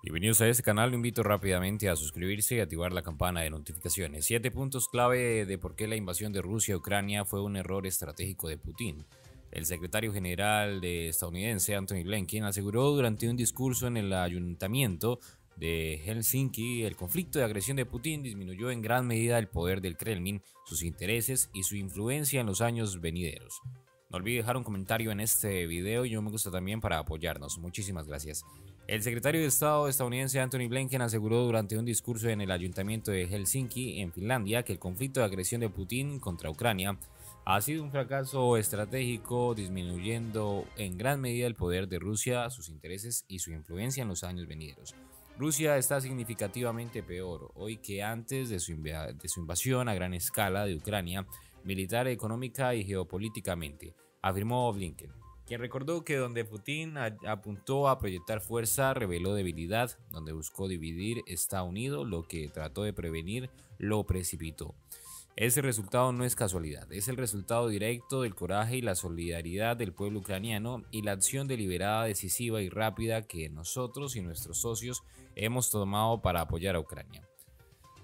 Bienvenidos a este canal, lo invito rápidamente a suscribirse y activar la campana de notificaciones. Siete puntos clave de por qué la invasión de Rusia a Ucrania fue un error estratégico de Putin. El secretario general de estadounidense Anthony Blinken aseguró durante un discurso en el ayuntamiento de Helsinki, el conflicto de agresión de Putin disminuyó en gran medida el poder del Kremlin, sus intereses y su influencia en los años venideros. No olvide dejar un comentario en este video y un me gusta también para apoyarnos. Muchísimas gracias. El secretario de Estado estadounidense Anthony Blinken aseguró durante un discurso en el ayuntamiento de Helsinki, en Finlandia, que el conflicto de agresión de Putin contra Ucrania ha sido un fracaso estratégico, disminuyendo en gran medida el poder de Rusia, sus intereses y su influencia en los años venideros. Rusia está significativamente peor hoy que antes de su, de su invasión a gran escala de Ucrania, militar, económica y geopolíticamente, afirmó Blinken quien recordó que donde Putin apuntó a proyectar fuerza reveló debilidad, donde buscó dividir está unido, lo que trató de prevenir lo precipitó. Ese resultado no es casualidad, es el resultado directo del coraje y la solidaridad del pueblo ucraniano y la acción deliberada, decisiva y rápida que nosotros y nuestros socios hemos tomado para apoyar a Ucrania.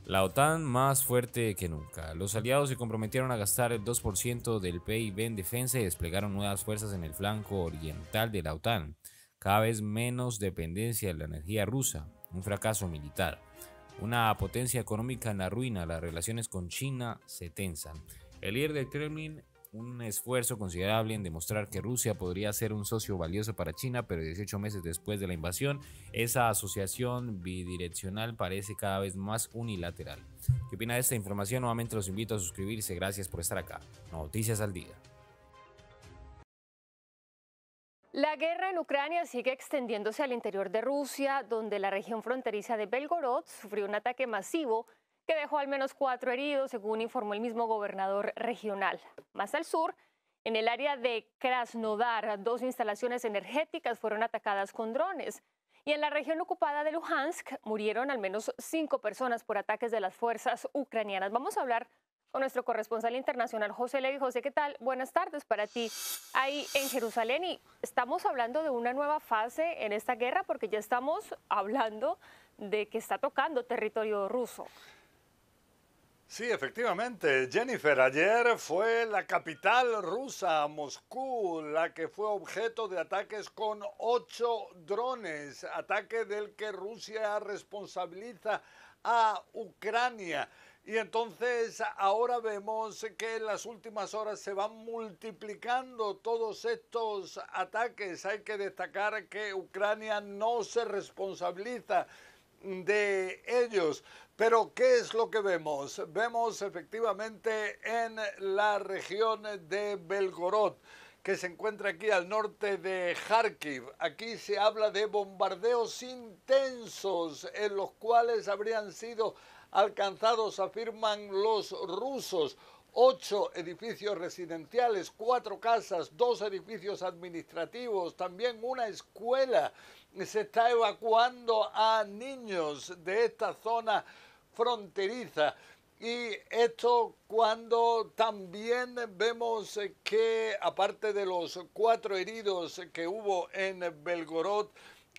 La OTAN más fuerte que nunca. Los aliados se comprometieron a gastar el 2% del PIB en defensa y desplegaron nuevas fuerzas en el flanco oriental de la OTAN. Cada vez menos dependencia de la energía rusa. Un fracaso militar. Una potencia económica en la ruina. Las relaciones con China se tensan. El líder del Kremlin un esfuerzo considerable en demostrar que Rusia podría ser un socio valioso para China, pero 18 meses después de la invasión, esa asociación bidireccional parece cada vez más unilateral. ¿Qué opina de esta información? Nuevamente los invito a suscribirse. Gracias por estar acá. Noticias al día. La guerra en Ucrania sigue extendiéndose al interior de Rusia, donde la región fronteriza de Belgorod sufrió un ataque masivo que dejó al menos cuatro heridos, según informó el mismo gobernador regional. Más al sur, en el área de Krasnodar, dos instalaciones energéticas fueron atacadas con drones. Y en la región ocupada de Luhansk murieron al menos cinco personas por ataques de las fuerzas ucranianas. Vamos a hablar con nuestro corresponsal internacional José Levi. José, ¿qué tal? Buenas tardes para ti. Ahí en Jerusalén y estamos hablando de una nueva fase en esta guerra porque ya estamos hablando de que está tocando territorio ruso. Sí, efectivamente. Jennifer, ayer fue la capital rusa, Moscú, la que fue objeto de ataques con ocho drones, ataque del que Rusia responsabiliza a Ucrania. Y entonces ahora vemos que en las últimas horas se van multiplicando todos estos ataques. Hay que destacar que Ucrania no se responsabiliza de ellos. Pero ¿qué es lo que vemos? Vemos efectivamente en la región de Belgorod, que se encuentra aquí al norte de Kharkiv. Aquí se habla de bombardeos intensos en los cuales habrían sido alcanzados, afirman los rusos, ocho edificios residenciales, cuatro casas, dos edificios administrativos, también una escuela. Se está evacuando a niños de esta zona fronteriza. Y esto cuando también vemos que, aparte de los cuatro heridos que hubo en Belgorod,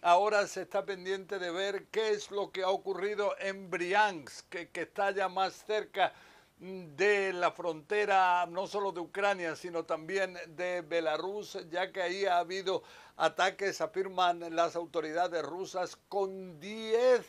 ahora se está pendiente de ver qué es lo que ha ocurrido en Briansk, que, que está ya más cerca de la frontera no solo de Ucrania, sino también de Belarus, ya que ahí ha habido ataques, afirman las autoridades rusas, con 10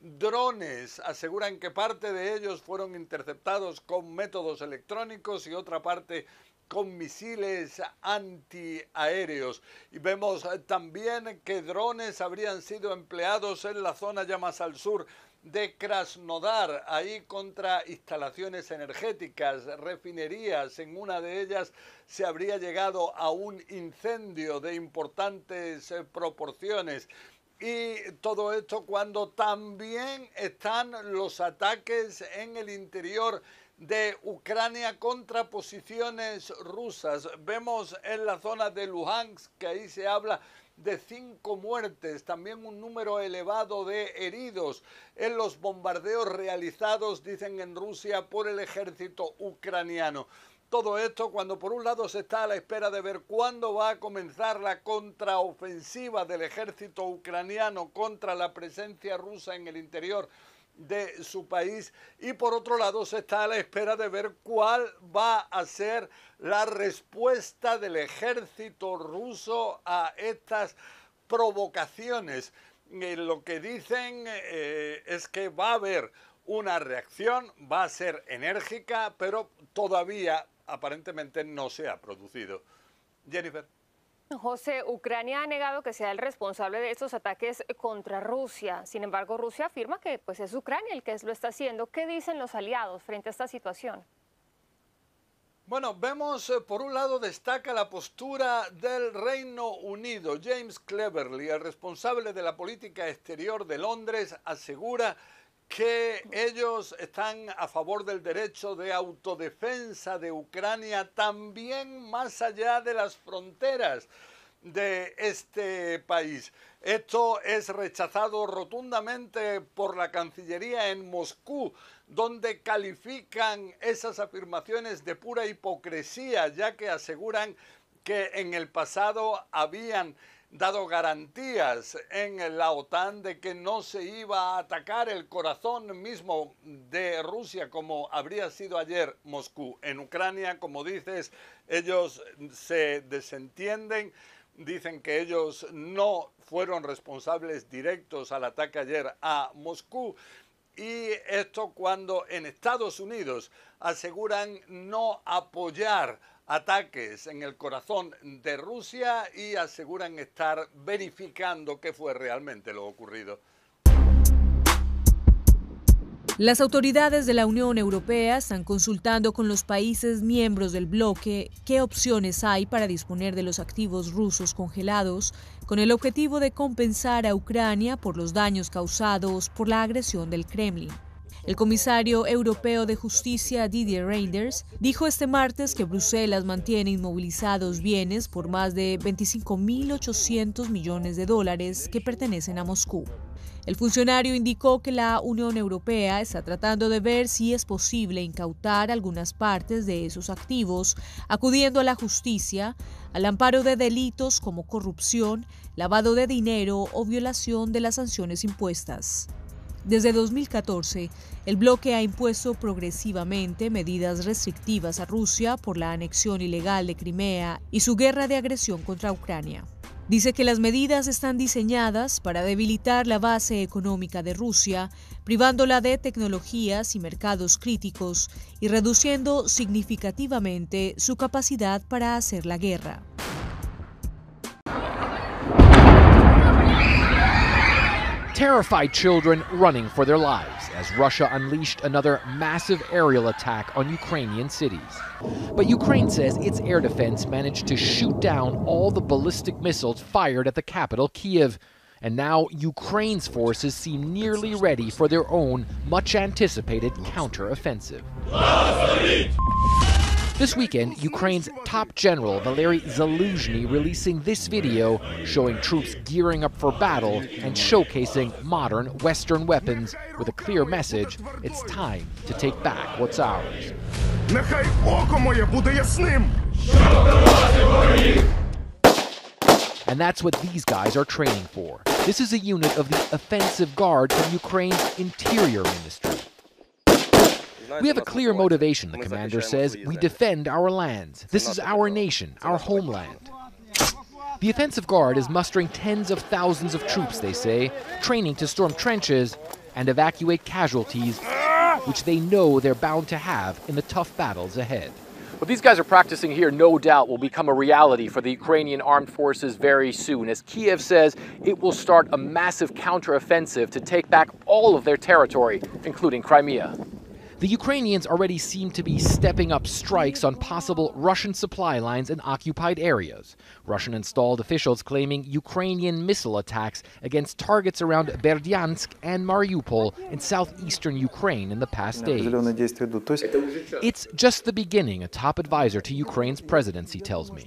drones. Aseguran que parte de ellos fueron interceptados con métodos electrónicos y otra parte con misiles antiaéreos. Y vemos también que drones habrían sido empleados en la zona ya más al sur de Krasnodar, ahí contra instalaciones energéticas, refinerías. En una de ellas se habría llegado a un incendio de importantes eh, proporciones. Y todo esto cuando también están los ataques en el interior de Ucrania contra posiciones rusas. Vemos en la zona de Luhansk que ahí se habla de cinco muertes, también un número elevado de heridos en los bombardeos realizados, dicen en Rusia, por el ejército ucraniano. Todo esto cuando por un lado se está a la espera de ver cuándo va a comenzar la contraofensiva del ejército ucraniano contra la presencia rusa en el interior de su país y por otro lado se está a la espera de ver cuál va a ser la respuesta del ejército ruso a estas provocaciones. Eh, lo que dicen eh, es que va a haber una reacción, va a ser enérgica, pero todavía aparentemente no se ha producido. Jennifer. José, Ucrania ha negado que sea el responsable de estos ataques contra Rusia. Sin embargo, Rusia afirma que pues, es Ucrania el que lo está haciendo. ¿Qué dicen los aliados frente a esta situación? Bueno, vemos eh, por un lado destaca la postura del Reino Unido. James Cleverly, el responsable de la política exterior de Londres, asegura que ellos están a favor del derecho de autodefensa de Ucrania también más allá de las fronteras de este país. Esto es rechazado rotundamente por la Cancillería en Moscú, donde califican esas afirmaciones de pura hipocresía, ya que aseguran que en el pasado habían dado garantías en la OTAN de que no se iba a atacar el corazón mismo de Rusia como habría sido ayer Moscú. En Ucrania, como dices, ellos se desentienden, dicen que ellos no fueron responsables directos al ataque ayer a Moscú y esto cuando en Estados Unidos aseguran no apoyar ataques en el corazón de Rusia y aseguran estar verificando qué fue realmente lo ocurrido. Las autoridades de la Unión Europea están consultando con los países miembros del bloque qué opciones hay para disponer de los activos rusos congelados con el objetivo de compensar a Ucrania por los daños causados por la agresión del Kremlin. El comisario europeo de justicia Didier Reinders dijo este martes que Bruselas mantiene inmovilizados bienes por más de 25.800 millones de dólares que pertenecen a Moscú. El funcionario indicó que la Unión Europea está tratando de ver si es posible incautar algunas partes de esos activos, acudiendo a la justicia, al amparo de delitos como corrupción, lavado de dinero o violación de las sanciones impuestas. Desde 2014, el bloque ha impuesto progresivamente medidas restrictivas a Rusia por la anexión ilegal de Crimea y su guerra de agresión contra Ucrania. Dice que las medidas están diseñadas para debilitar la base económica de Rusia, privándola de tecnologías y mercados críticos y reduciendo significativamente su capacidad para hacer la guerra. terrified children running for their lives as Russia unleashed another massive aerial attack on Ukrainian cities. But Ukraine says its air defense managed to shoot down all the ballistic missiles fired at the capital, Kiev. And now Ukraine's forces seem nearly ready for their own much anticipated counteroffensive. This weekend, Ukraine's top general Valery Zeluzhny releasing this video showing troops gearing up for battle and showcasing modern Western weapons with a clear message it's time to take back what's ours. And that's what these guys are training for. This is a unit of the Offensive Guard from Ukraine's Interior Ministry. We have a clear motivation, the commander says. We defend our lands. This is our nation, our homeland. The offensive guard is mustering tens of thousands of troops, they say, training to storm trenches and evacuate casualties, which they know they're bound to have in the tough battles ahead. What these guys are practicing here, no doubt, will become a reality for the Ukrainian armed forces very soon. As Kiev says, it will start a massive counteroffensive to take back all of their territory, including Crimea. The Ukrainians already seem to be stepping up strikes on possible Russian supply lines in occupied areas. Russian installed officials claiming Ukrainian missile attacks against targets around Berdyansk and Mariupol in southeastern Ukraine in the past days. It's just the beginning, a top advisor to Ukraine's presidency tells me.